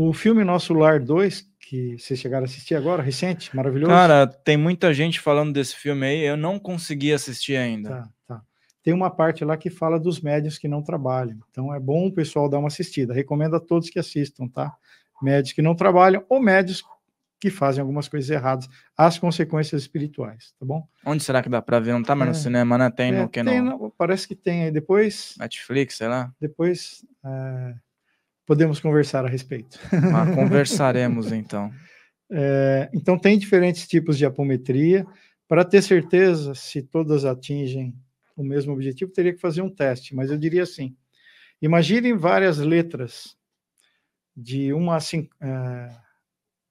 O filme Nosso Lar 2, que vocês chegaram a assistir agora, recente, maravilhoso. Cara, tem muita gente falando desse filme aí, eu não consegui assistir ainda. Tá, tá. Tem uma parte lá que fala dos médios que não trabalham. Então é bom o pessoal dar uma assistida. Recomendo a todos que assistam, tá? Médios que não trabalham ou médios que fazem algumas coisas erradas, as consequências espirituais, tá bom? Onde será que dá para ver? Não tá mais é, no cinema, né? Tem é, no que não? Parece que tem aí depois. Netflix, sei lá. Depois. É podemos conversar a respeito. Ah, conversaremos então. É, então, tem diferentes tipos de apometria. Para ter certeza se todas atingem o mesmo objetivo, teria que fazer um teste, mas eu diria assim: imagine várias letras, de uma a cinco. É,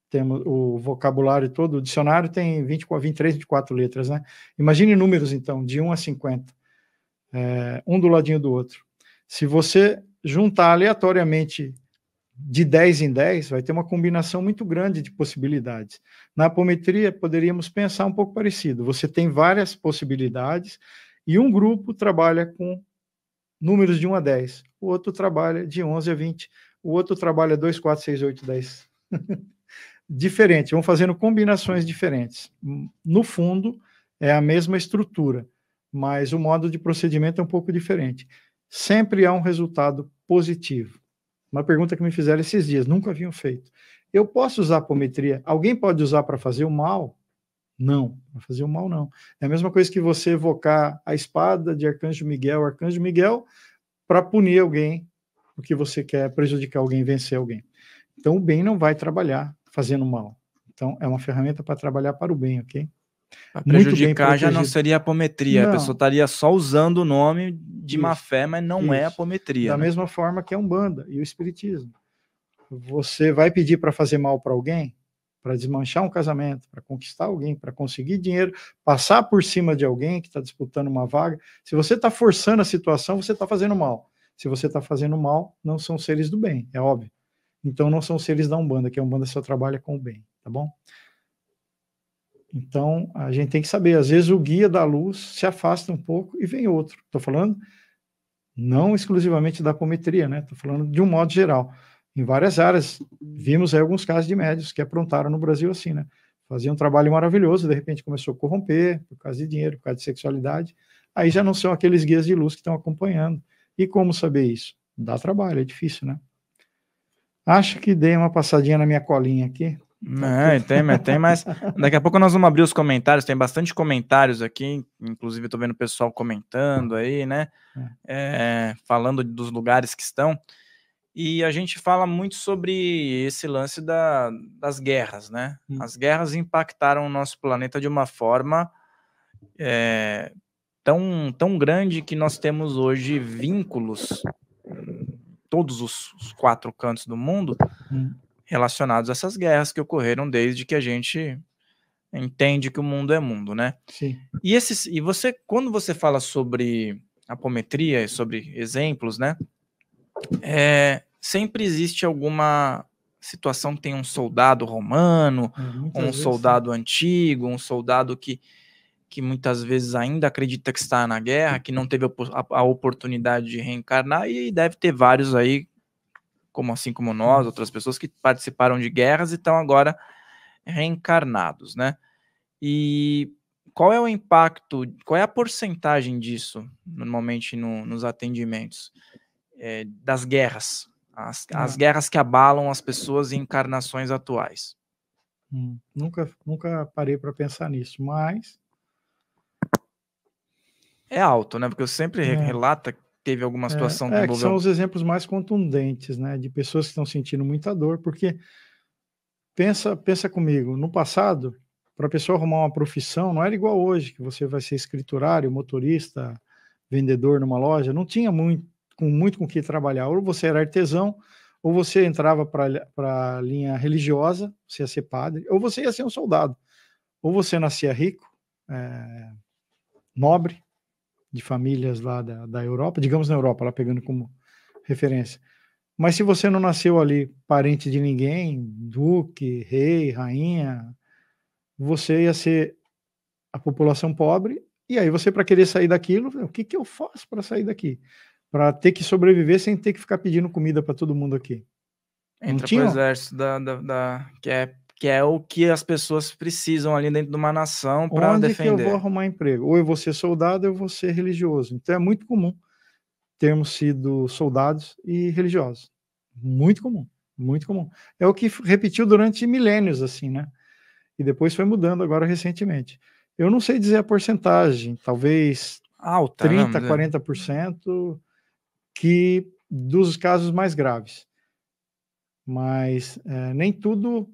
temos o vocabulário todo, o dicionário tem 20, 23, 24 letras, né? Imagine números, então, de 1 a 50, é, um do ladinho do outro. Se você juntar aleatoriamente de 10 em 10, vai ter uma combinação muito grande de possibilidades. Na apometria, poderíamos pensar um pouco parecido. Você tem várias possibilidades e um grupo trabalha com números de 1 a 10, o outro trabalha de 11 a 20, o outro trabalha 2, 4, 6, 8, 10. Diferente, vão fazendo combinações diferentes. No fundo, é a mesma estrutura, mas o modo de procedimento é um pouco diferente sempre há um resultado positivo. Uma pergunta que me fizeram esses dias, nunca haviam feito. Eu posso usar apometria? Alguém pode usar para fazer o mal? Não, para fazer o mal não. É a mesma coisa que você evocar a espada de Arcanjo Miguel, Arcanjo Miguel, para punir alguém, porque você quer é prejudicar alguém, vencer alguém. Então o bem não vai trabalhar fazendo mal. Então é uma ferramenta para trabalhar para o bem, ok? prejudicar já não seria apometria, não. a pessoa estaria só usando o nome de isso, má fé, mas não é isso. é apometria. Da né? mesma forma que a Umbanda e o Espiritismo. Você vai pedir para fazer mal para alguém, para desmanchar um casamento, para conquistar alguém, para conseguir dinheiro, passar por cima de alguém que está disputando uma vaga. Se você está forçando a situação, você está fazendo mal. Se você está fazendo mal, não são seres do bem, é óbvio. Então não são seres da Umbanda, que a Umbanda só trabalha com o bem, tá bom? Então, a gente tem que saber. Às vezes, o guia da luz se afasta um pouco e vem outro. Estou falando não exclusivamente da apometria, né? Estou falando de um modo geral. Em várias áreas, vimos aí alguns casos de médios que aprontaram no Brasil assim, né? Faziam um trabalho maravilhoso, de repente começou a corromper por causa de dinheiro, por causa de sexualidade. Aí já não são aqueles guias de luz que estão acompanhando. E como saber isso? Dá trabalho, é difícil, né? Acho que dei uma passadinha na minha colinha aqui. Não, tá é, tem, mas tem, mas daqui a pouco nós vamos abrir os comentários, tem bastante comentários aqui, inclusive estou vendo o pessoal comentando aí, né? É. é, falando dos lugares que estão. E a gente fala muito sobre esse lance da, das guerras, né? Hum. As guerras impactaram o nosso planeta de uma forma é, tão, tão grande que nós temos hoje vínculos todos os, os, quatro cantos do mundo hum relacionados a essas guerras que ocorreram desde que a gente entende que o mundo é mundo, né? Sim. E, esses, e você, quando você fala sobre apometria e sobre exemplos, né? É, sempre existe alguma situação que tem um soldado romano, uhum, um soldado sim. antigo, um soldado que, que muitas vezes ainda acredita que está na guerra, uhum. que não teve a, a, a, oportunidade de reencarnar, e deve ter vários aí como assim como nós, uhum. outras pessoas que participaram de guerras e estão agora reencarnados, né? E qual é o impacto, qual é a porcentagem disso, normalmente, no, nos atendimentos é, das guerras? As, as, é. guerras que abalam as pessoas e encarnações atuais. Hum, nunca, nunca parei para pensar nisso, mas. É alto, né? Porque eu sempre é. relata teve alguma é, situação é, que é, envolveu... que são os exemplos mais contundentes, né, de pessoas que estão sentindo muita dor, porque pensa, pensa comigo, no passado, para a pessoa arrumar uma profissão, não era igual hoje, que você vai ser escriturário, motorista, vendedor numa loja, não tinha muito com muito com que trabalhar, ou você era artesão, ou você entrava para a linha religiosa, você ia ser padre, ou você ia ser um soldado, ou você nascia rico, é, nobre, de famílias lá da, da Europa, digamos na Europa, lá pegando como referência. Mas se você não nasceu ali parente de ninguém, duque, rei, rainha, você ia ser a população pobre. E aí você, para querer sair daquilo, o que, que eu faço para sair daqui? Para ter que sobreviver sem ter que ficar pedindo comida para todo mundo aqui. Entra não tinha? exército da, da, da, que é que é o que as pessoas precisam ali dentro de uma nação para defender. Onde que eu vou arrumar emprego? Ou eu vou ser soldado ou eu vou ser religioso. Então é muito comum termos sido soldados e religiosos. Muito comum, muito comum. É o que repetiu durante milênios, assim, né? E depois foi mudando agora recentemente. Eu não sei dizer a porcentagem, talvez Alta, 30, não, 40% né? que dos casos mais graves. Mas é, nem tudo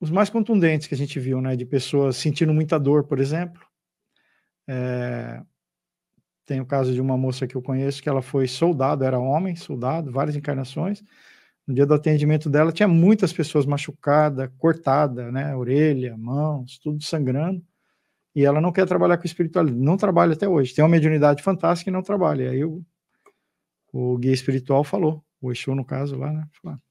os mais contundentes que a gente viu, né? De pessoas sentindo muita dor, por exemplo. É, tem o caso de uma moça que eu conheço que ela foi soldado, era homem, soldado, várias encarnações. No dia do atendimento dela tinha muitas pessoas machucadas, cortada, né? Orelha, mãos, tudo sangrando. E ela não quer trabalhar com espiritualidade, não trabalha até hoje. Tem uma mediunidade fantástica e não trabalha. E aí o, o guia espiritual falou, o Exu no caso lá, né? Falou, ah,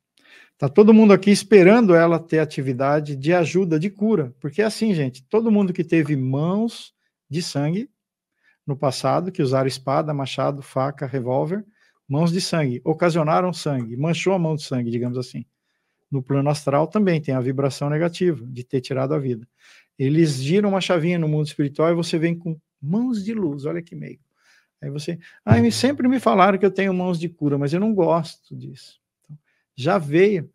Tá todo mundo aqui esperando ela ter atividade de ajuda, de cura, porque é assim, gente, todo mundo que teve mãos de sangue no passado, que usaram espada, machado, faca, revólver, mãos de sangue, ocasionaram sangue, manchou a mão de sangue, digamos assim. No plano astral também tem a vibração negativa de ter tirado a vida. Eles giram uma chavinha no mundo espiritual e você vem com mãos de luz, olha que meio. Aí você, ai, ah, sempre me falaram que eu tenho mãos de cura, mas eu não gosto disso já veio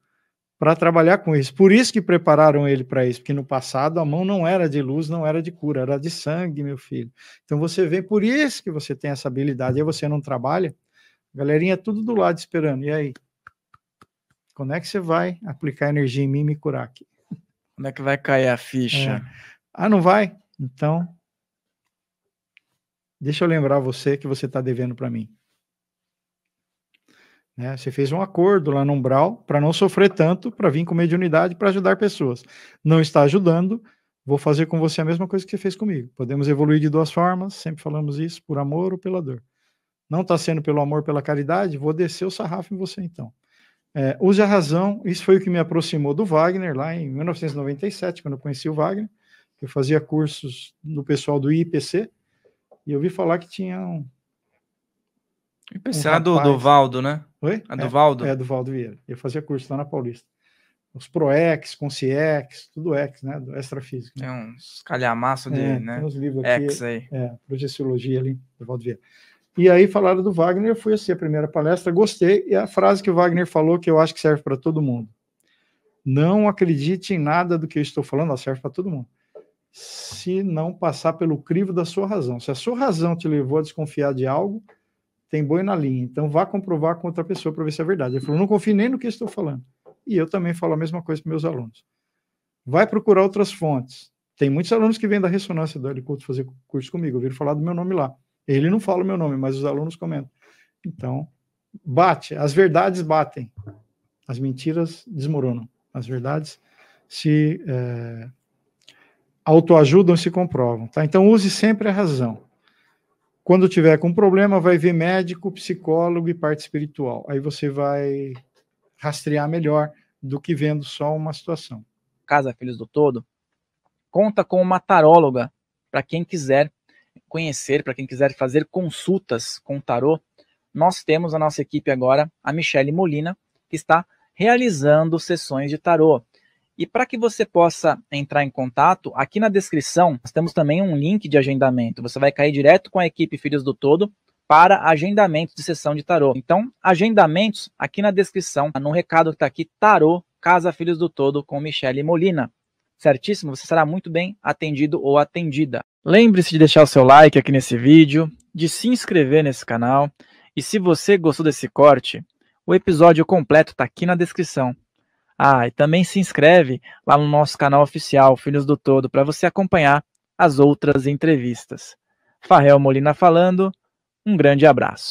para trabalhar com isso. Por isso que prepararam ele para isso, porque no passado a mão não era de luz, não era de cura, era de sangue, meu filho. Então você vê, por isso que você tem essa habilidade, aí você não trabalha, galerinha é tudo do lado esperando. E aí? Quando é que você vai aplicar energia em mim e me curar aqui? Quando é que vai cair a ficha? É. Ah, não vai? Então, deixa eu lembrar você que você está devendo para mim. Né? Você fez um acordo lá no umbral para não sofrer tanto, para vir com mediunidade, para ajudar pessoas. Não está ajudando, vou fazer com você a mesma coisa que você fez comigo. Podemos evoluir de duas formas, sempre falamos isso, por amor ou pela dor. Não está sendo pelo amor, pela caridade, vou descer o sarrafo em você então. É, use a razão, isso foi o que me aproximou do Wagner, lá em 1997, quando eu conheci o Wagner. Eu fazia cursos no pessoal do IPC, e eu vi falar que tinha um. IPC um do, do Valdo, né? Oi? A do é, Valdo? É, é do Valdo Vieira. Eu fazia curso lá na Paulista. Os ProEx, Conciex, tudo Ex, né? Do Extrafísico. Né? Tem uns calhamaço de, é, né? Tem uns livros aqui. X aí. É, Projeciologia ali, do Valdo Vieira. E aí falaram do Wagner, eu fui assim a primeira palestra, gostei, e a frase que o Wagner falou, que eu acho que serve para todo mundo. Não acredite em nada do que eu estou falando, serve para todo mundo. Se não passar pelo crivo da sua razão. Se a sua razão te levou a desconfiar de algo, tem boi na linha, então vá comprovar com outra pessoa para ver se é verdade. Ele falou, não confie nem no que estou falando. E eu também falo a mesma coisa para meus alunos. Vai procurar outras fontes. Tem muitos alunos que vêm da ressonância do Heliculto fazer curso comigo, ouviram falar do meu nome lá. Ele não fala o meu nome, mas os alunos comentam. Então, bate, as verdades batem, as mentiras desmoronam, as verdades se é, autoajudam e se comprovam. Tá? Então, use sempre a razão. Quando tiver com problema, vai ver médico, psicólogo e parte espiritual. Aí você vai rastrear melhor do que vendo só uma situação. Casa Filhos do Todo conta com uma taróloga para quem quiser conhecer, para quem quiser fazer consultas com tarô. Nós temos a nossa equipe agora a Michele Molina, que está realizando sessões de tarô. E para que você possa entrar em contato, aqui na descrição nós temos também um link de agendamento. Você vai cair direto com a equipe Filhos do Todo para agendamento de sessão de tarô. Então, agendamentos aqui na descrição, tá? no recado que está aqui, tarô Casa Filhos do Todo com Michele Molina. Certíssimo? Você será muito bem atendido ou atendida. Lembre-se de deixar o seu like aqui nesse vídeo, de se inscrever nesse canal. E se você gostou desse corte, o episódio completo está aqui na descrição. Ah, e também se inscreve lá no nosso canal oficial Filhos do Todo para você acompanhar as outras entrevistas. Farrell Molina falando, um grande abraço.